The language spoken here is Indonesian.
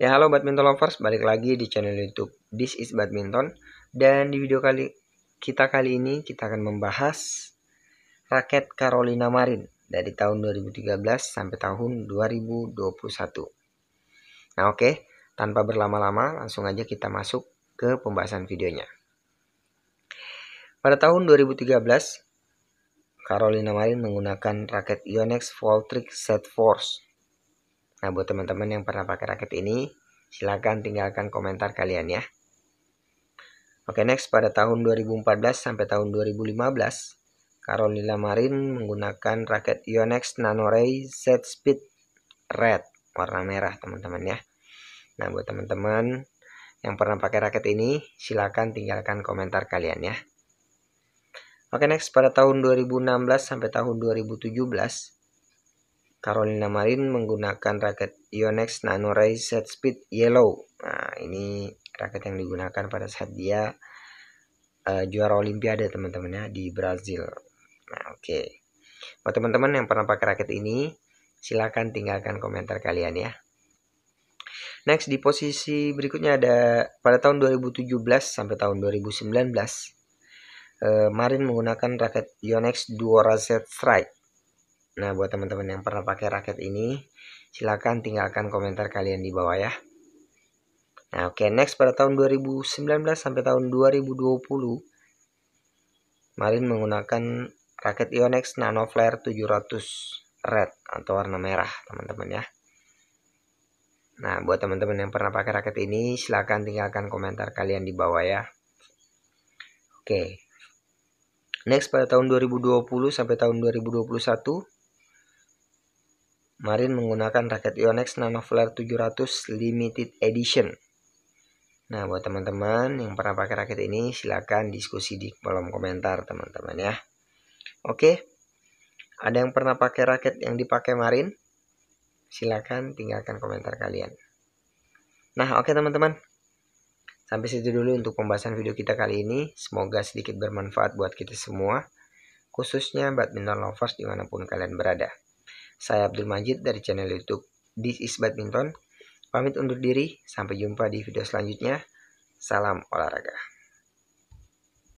Ya halo badminton lovers, balik lagi di channel YouTube This is Badminton dan di video kali kita kali ini kita akan membahas raket Carolina Marin dari tahun 2013 sampai tahun 2021. Nah, oke, tanpa berlama-lama langsung aja kita masuk ke pembahasan videonya. Pada tahun 2013, Carolina Marin menggunakan raket Yonex Voltrix Set Force Nah, buat teman-teman yang pernah pakai raket ini, silakan tinggalkan komentar kalian ya. Oke, next pada tahun 2014 sampai tahun 2015, Carolina Marin menggunakan raket Yonex Nanoray Z Speed Red, warna merah teman-teman ya. Nah, buat teman-teman yang pernah pakai raket ini, silakan tinggalkan komentar kalian ya. Oke, next pada tahun 2016 sampai tahun 2017, Carolina Marin menggunakan raket Yonex Nano Ray Set Speed Yellow. Nah, ini raket yang digunakan pada saat dia uh, juara olimpiade teman-temannya di Brazil. Nah, oke. Okay. Buat teman-teman yang pernah pakai raket ini, silakan tinggalkan komentar kalian ya. Next di posisi berikutnya ada pada tahun 2017 sampai tahun 2019 eh, Marin menggunakan raket Yonex Duo Razet Strike Nah, buat teman-teman yang pernah pakai raket ini, silahkan tinggalkan komentar kalian di bawah ya. Nah, oke, okay, next pada tahun 2019 sampai tahun 2020, Marin menggunakan raket Ionex Nano Flare 700 red atau warna merah, teman-teman ya. Nah, buat teman-teman yang pernah pakai raket ini, silahkan tinggalkan komentar kalian di bawah ya. Oke. Okay. Next pada tahun 2020 sampai tahun 2021 Marin menggunakan raket Yonex Nanoflare 700 Limited Edition. Nah, buat teman-teman yang pernah pakai raket ini, silakan diskusi di kolom komentar, teman-teman ya. Oke. Ada yang pernah pakai raket yang dipakai Marin? Silakan tinggalkan komentar kalian. Nah, oke teman-teman. Sampai situ dulu untuk pembahasan video kita kali ini. Semoga sedikit bermanfaat buat kita semua, khususnya badminton lovers dimanapun kalian berada. Saya Abdul Majid dari channel YouTube This is Badminton. Pamit undur diri, sampai jumpa di video selanjutnya. Salam olahraga.